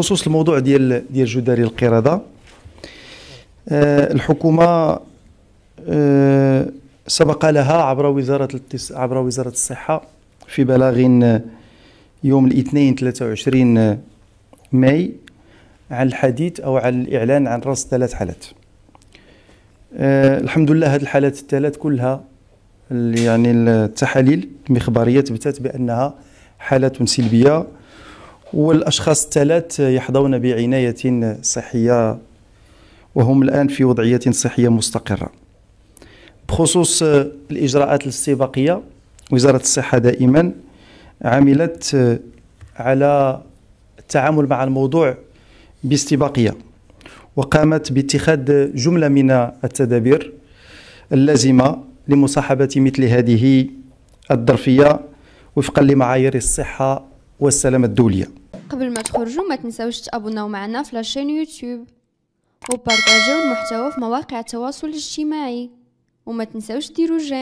بخصوص الموضوع ديال ديال جداري القرده أه الحكومه أه سبق لها عبر وزاره التس... عبر وزاره الصحه في بلاغ يوم الاثنين 23 ماي عن الحديث او عن الاعلان عن رصد ثلاث حالات أه الحمد لله هذه الحالات الثلاث كلها يعني التحاليل المخباريه تبتت بانها حالات سلبيه والأشخاص الثلاث يحظون بعناية صحية وهم الآن في وضعية صحية مستقرة بخصوص الإجراءات الاستباقية وزارة الصحة دائما عملت على التعامل مع الموضوع باستباقية وقامت باتخاذ جملة من التدابير اللازمة لمصاحبة مثل هذه الظرفية وفقا لمعايير الصحة والسلامة الدولية قبل ما تخرجوا ما تنساوش تابوناو معنا في لاشين يوتيوب وبارطاجيو المحتوى في مواقع التواصل الاجتماعي وما تنساوش ديروا جيم